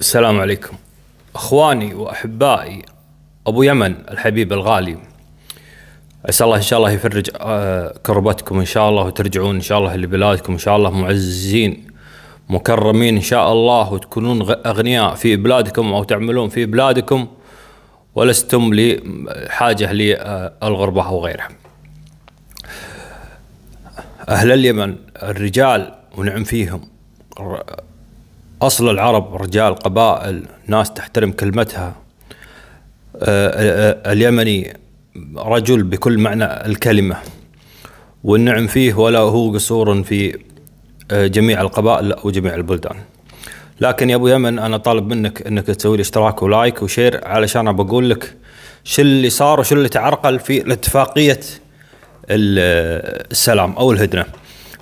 السلام عليكم اخواني واحبائي ابو يمن الحبيب الغالي عسى الله ان شاء الله يفرج آه، كربتكم ان شاء الله وترجعون ان شاء الله لبلادكم ان شاء الله معززين مكرمين ان شاء الله وتكونون اغنياء في بلادكم او تعملون في بلادكم ولستم لحاجه للغربه آه، او غيرها. اهل اليمن الرجال ونعم فيهم أصل العرب رجال قبائل ناس تحترم كلمتها آه، آه، آه، اليمني رجل بكل معنى الكلمة والنعم فيه ولا هو قصور في جميع القبائل أو جميع البلدان لكن يا ابو يمن انا طالب منك انك تسوي لي اشتراك ولايك وشير علشان أقول لك شو اللي صار وشو اللي تعرقل في اتفاقيه السلام او الهدنه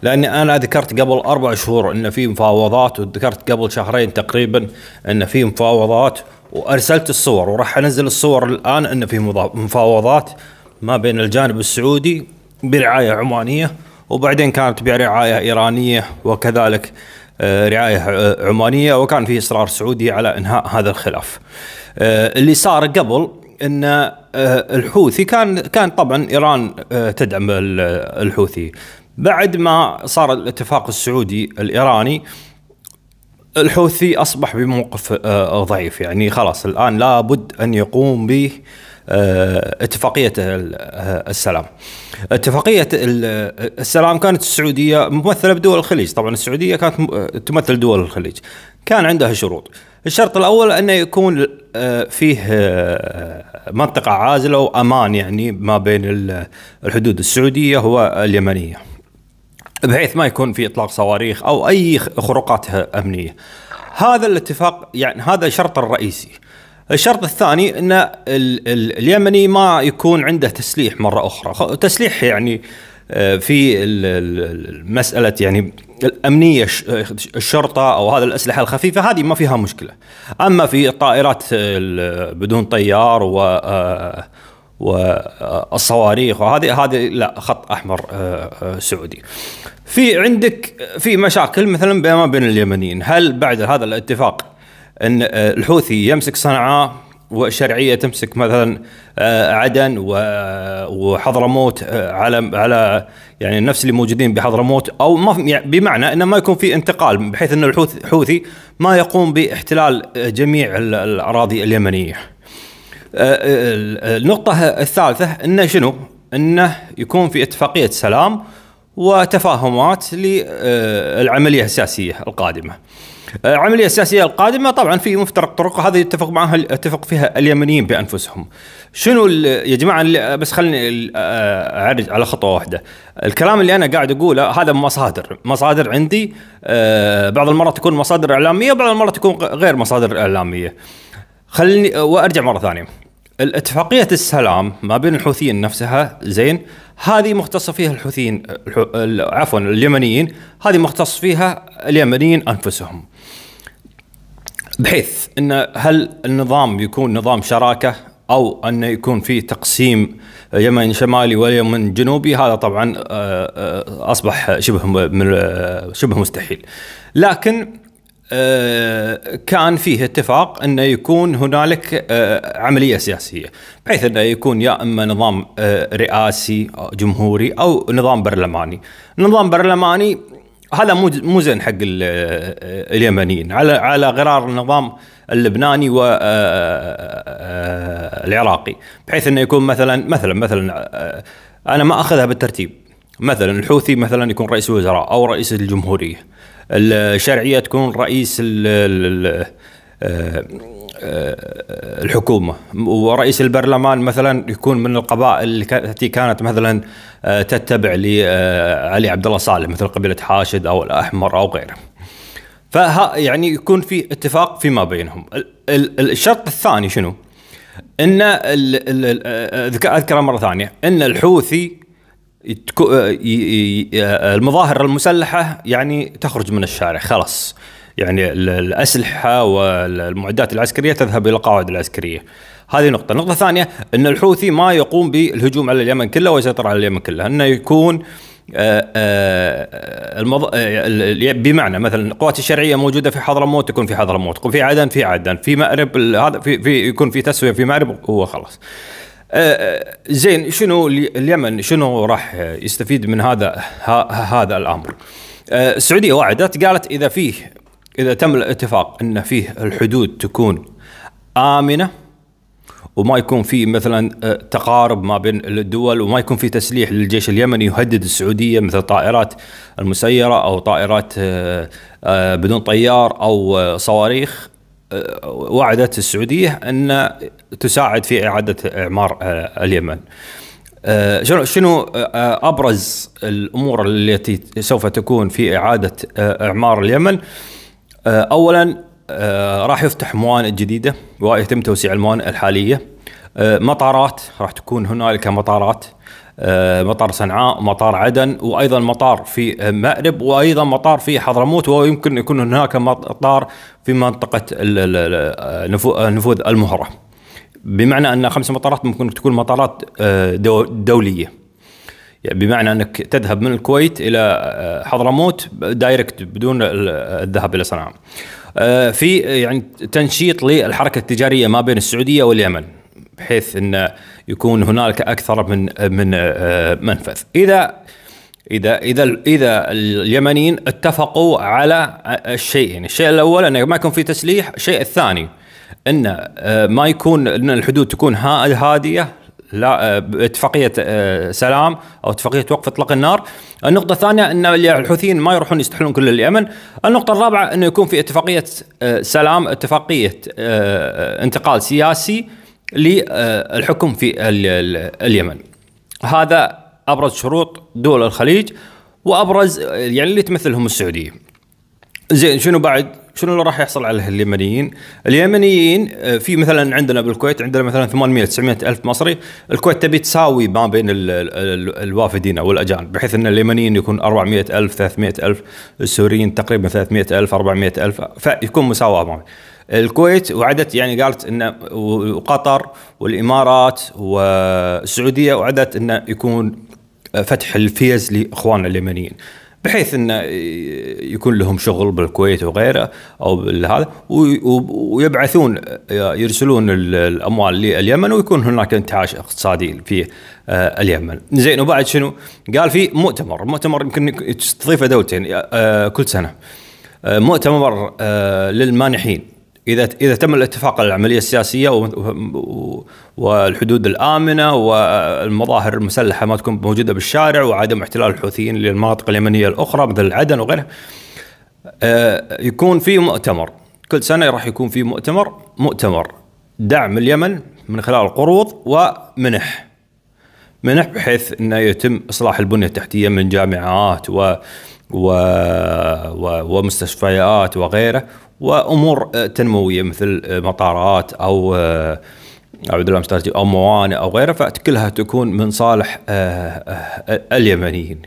لاني انا ذكرت قبل اربع شهور ان في مفاوضات وذكرت قبل شهرين تقريبا ان في مفاوضات وارسلت الصور وراح انزل الصور الان ان في مفاوضات ما بين الجانب السعودي برعايه عمانيه وبعدين كانت برعايه ايرانيه وكذلك آه، رعايه آه، عمانيه وكان في اصرار سعودي على انهاء هذا الخلاف. آه، اللي صار قبل ان الحوثي كان كان طبعا ايران تدعم الحوثي بعد ما صار الاتفاق السعودي الايراني الحوثي اصبح بموقف آه، ضعيف يعني خلاص الان لابد ان يقوم به آه، اتفاقيه آه، السلام. اتفاقيه السلام كانت السعوديه ممثله بدول الخليج، طبعا السعوديه كانت تمثل دول الخليج. كان عندها شروط. الشرط الاول انه يكون فيه منطقه عازله وامان يعني ما بين الحدود السعوديه واليمنيه. بحيث ما يكون في اطلاق صواريخ او اي خروقات امنيه. هذا الاتفاق يعني هذا الشرط الرئيسي. الشرط الثاني ان ال ال اليمني ما يكون عنده تسليح مره اخرى، تسليح يعني آه، في مساله يعني الامنيه الشرطه او هذه الاسلحه الخفيفه هذه ما فيها مشكله. اما في الطائرات بدون طيار و آه، والصواريخ وهذه هذه لا خط احمر آه، آه، سعودي. في عندك في مشاكل مثلا ما بين اليمنيين، هل بعد هذا الاتفاق ان آه، الحوثي يمسك صنعاء والشرعيه تمسك مثلا عدن وحضرموت على على يعني نفس اللي موجودين بحضرموت او ما يعني بمعنى انه ما يكون في انتقال بحيث ان الحوثي ما يقوم باحتلال جميع الاراضي اليمنيه. آه، آه، النقطة الثالثة انه شنو؟ انه يكون في اتفاقية سلام وتفاهمات للعملية آه، السياسية القادمة. العملية السياسية القادمة طبعا في مفترق طرق وهذه يتفق معها اتفق فيها اليمنيين بانفسهم. شنو يا جماعة بس خلني اعرج على خطوة واحدة. الكلام اللي انا قاعد اقوله هذا مصادر، مصادر عندي بعض المرات تكون مصادر اعلامية وبعض المرات تكون غير مصادر اعلامية. خلني آه، وارجع مره ثانيه الاتفاقية السلام ما بين الحوثيين نفسها زين هذه مختص فيها الحوثيين عفوا اليمنيين هذه مختص فيها اليمنيين انفسهم بحيث ان هل النظام يكون نظام شراكه او انه يكون في تقسيم يمن شمالي ويمن جنوبي هذا طبعا آه، آه، اصبح شبه شبه مستحيل لكن آه، كان فيه اتفاق انه يكون هنالك آه، عمليه سياسيه بحيث انه يكون يا اما نظام آه، رئاسي جمهوري او نظام برلماني. نظام برلماني هذا مو مو زين حق اليمنيين على على غرار النظام اللبناني والعراقي بحيث انه يكون مثلا مثلا مثلا انا ما اخذها بالترتيب مثلا الحوثي مثلا يكون رئيس الوزراء او رئيس الجمهوريه الشرعيه تكون رئيس آه، آه، الحكومه ورئيس البرلمان مثلا يكون من القبائل التي كانت مثلا آه، تتبع لعلي عبد الله صالح مثل قبيله حاشد او الاحمر او غيره. فها يعني يكون في اتفاق فيما بينهم. الشرط الثاني شنو؟ ان اذكر مره ثانيه ان الحوثي المظاهر المسلحه يعني تخرج من الشارع خلاص يعني الاسلحه والمعدات العسكريه تذهب الى القواعد العسكريه. هذه نقطة، النقطة الثانية أن الحوثي ما يقوم بالهجوم على اليمن كله ويسيطر على اليمن كله، أنه يكون آه، آه، المض... آه، بمعنى مثلا القوات الشرعيه موجوده في حضرموت تكون في حضرموت، تكون في عدن في عدن، في مأرب هذا في... في يكون في تسويه في مأرب وخلاص. آه، آه، زين شنو اليمن شنو راح يستفيد من هذا هذا الامر؟ آه، السعوديه وعدت قالت اذا فيه اذا تم الاتفاق ان فيه الحدود تكون امنه وما يكون في مثلا تقارب ما بين الدول وما يكون في تسليح للجيش اليمني يهدد السعوديه مثل الطائرات المسيره او طائرات بدون طيار او صواريخ وعدت السعوديه ان تساعد في اعاده اعمار آه، اليمن. آه، شنو شنو آه، ابرز الامور التي سوف تكون في اعاده اعمار اليمن؟ اولا راح يفتح موانئ جديده ويتم توسيع الموانئ الحاليه. آه، مطارات راح تكون هنالك مطارات آه، مطار صنعاء ومطار عدن وايضا مطار في مأرب وايضا مطار في حضرموت ويمكن يكون هناك مطار في منطقه نفوذ المهره بمعنى ان خمس مطارات ممكن تكون مطارات آه، دوليه يعني بمعنى انك تذهب من الكويت الى حضرموت دايركت بدون الذهاب الى صنعاء في يعني تنشيط للحركه التجاريه ما بين السعوديه واليمن بحيث أن يكون هنالك أكثر من من آه، منفذ إذا إذا إذا إذا اليمنيين اتفقوا على الشيئين، يعني الشيء الأول أنه ما يكون في تسليح، الشيء الثاني أن آه، ما يكون أن الحدود تكون هادية لا آه، اتفاقيه سلام او اتفاقيه وقف اطلاق النار. النقطه الثانيه ان الحوثيين ما يروحون يستحلون كل اليمن. النقطه الرابعه انه يكون في اتفاقيه سلام، اتفاقيه انتقال سياسي للحكم في اليمن هذا ابرز شروط دول الخليج وابرز يعني اللي تمثلهم السعوديه زين شنو بعد شنو اللي راح يحصل على اليمنيين اليمنيين آه، في مثلا عندنا بالكويت عندنا مثلا 800 900 الف مصري الكويت تبي تساوي ما بين الوافدين او الاجانب بحيث ان اليمنيين يكون 400 الف 300 الف السوريين تقريبا 300 الف 400 الف فيكون مساواه معهم الكويت وعدت يعني قالت ان وقطر والامارات والسعوديه وعدت انه يكون فتح الفيز لاخواننا اليمنيين بحيث انه يكون لهم شغل بالكويت وغيره او بالهذا ويبعثون يرسلون الاموال لليمن ويكون هناك انتعاش اقتصادي في آه، اليمن. زين وبعد شنو؟ قال في مؤتمر، مؤتمر يمكن تستضيفه دولتين آه، كل سنه. آه، مؤتمر للمانحين اذا اذا تم الاتفاق على العمليه السياسيه والحدود الامنه والمظاهر المسلحه ما تكون موجوده بالشارع وعدم احتلال الحوثيين للمناطق اليمنيه الاخرى مثل عدن وغيرها آه، يكون في مؤتمر كل سنه راح يكون في مؤتمر مؤتمر دعم اليمن من خلال قروض ومنح منح بحيث انه يتم اصلاح البنيه التحتيه من جامعات و و ومستشفيات وغيره وامور تنمويه مثل آه، مطارات او آه، اعوذ بالله او موانئ او غيره فكلها تكون من صالح آه، اليمنيين.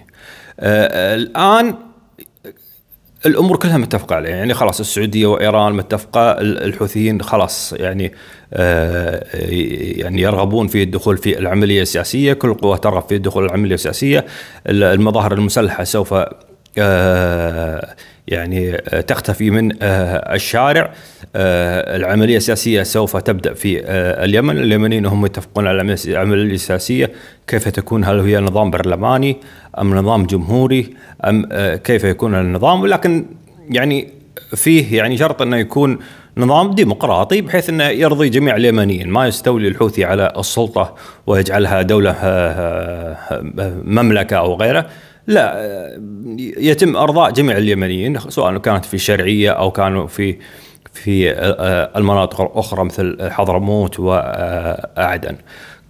الان الامور كلها متفقه عليها يعني خلاص السعوديه وايران متفقه الحوثيين خلاص يعني يعني يرغبون في الدخول في العمليه السياسيه كل القوى ترغب في الدخول العمليه السياسيه المظاهر المسلحه سوف آه يعني آه، تختفي من آه، الشارع آه، العملية السياسية سوف تبدأ في اليمن اليمنيين هم يتفقون على العملية السياسية كيف تكون هل هي نظام برلماني أم نظام جمهوري أم كيف يكون النظام ولكن يعني فيه يعني شرط أنه يكون نظام ديمقراطي بحيث انه يرضي جميع اليمنيين، ما يستولي الحوثي على السلطه ويجعلها دوله مملكه او غيره، لا آه، يتم ارضاء جميع اليمنيين سواء كانت في شرعيه او كانوا في في آه، المناطق الاخرى مثل حضرموت واعدن. آه،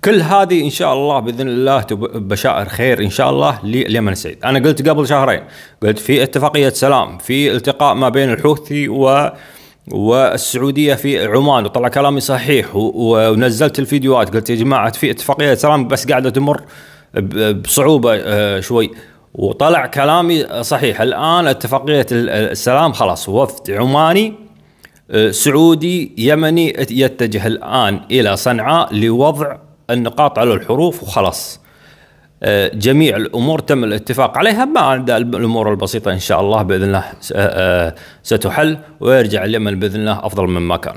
كل هذه ان شاء الله باذن الله بشائر خير ان شاء الله لليمن السعيد، انا قلت قبل شهرين قلت في اتفاقيه سلام، في التقاء ما بين الحوثي و والسعوديه في عمان وطلع كلامي صحيح ونزلت الفيديوهات قلت يا جماعه في اتفاقيه سلام بس قاعده تمر بصعوبه شوي وطلع كلامي صحيح الان اتفاقيه السلام خلاص وفد عماني آه، سعودي يمني يتجه الان الى صنعاء لوضع النقاط على الحروف وخلاص آه، جميع الامور تم الاتفاق عليها ما الامور البسيطه ان شاء الله باذن الله آه، ستحل ويرجع اليمن باذن الله افضل مما كان